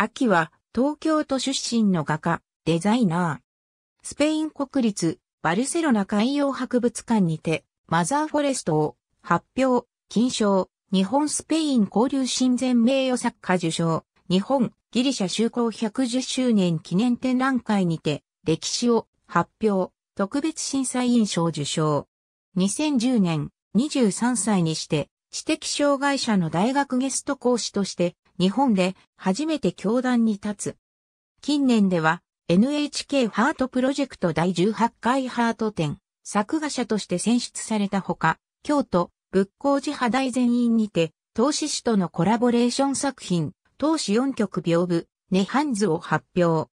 秋は東京都出身の画家、デザイナー。スペイン国立バルセロナ海洋博物館にてマザーフォレストを発表、金賞、日本スペイン交流親善名誉作家受賞、日本ギリシャ就航110周年記念展覧会にて歴史を発表、特別審査員賞受賞。2010年23歳にして知的障害者の大学ゲスト講師として日本で初めて教壇に立つ。近年では NHK ハートプロジェクト第18回ハート展、作画者として選出されたほか、京都、仏光寺派大全員にて、投資師とのコラボレーション作品、投資4曲屏風、ネハンズを発表。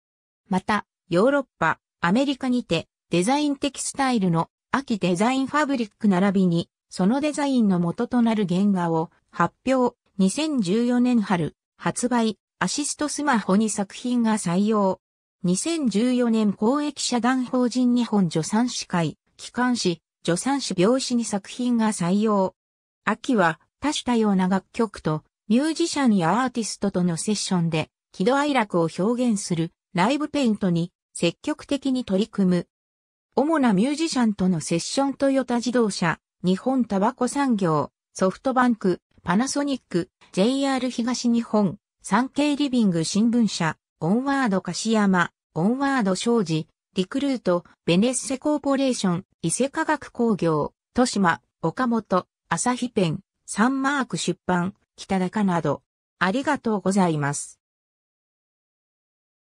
また、ヨーロッパ、アメリカにて、デザインテキスタイルの秋デザインファブリック並びに、そのデザインの元となる原画を発表、2014年春、発売、アシストスマホに作品が採用。2014年公益社団法人日本助産師会、機関誌、助産師病師に作品が採用。秋は多種多様な楽曲とミュージシャンやアーティストとのセッションで喜怒哀楽を表現するライブペイントに積極的に取り組む。主なミュージシャンとのセッショントヨタ自動車、日本タバコ産業、ソフトバンク、パナソニック、JR 東日本、産経リビング新聞社、オンワード樫山、オンワード商事、リクルート、ベネッセコーポレーション、伊勢科学工業、豊島、岡本、朝日ペン、サンマーク出版、北高など、ありがとうございます。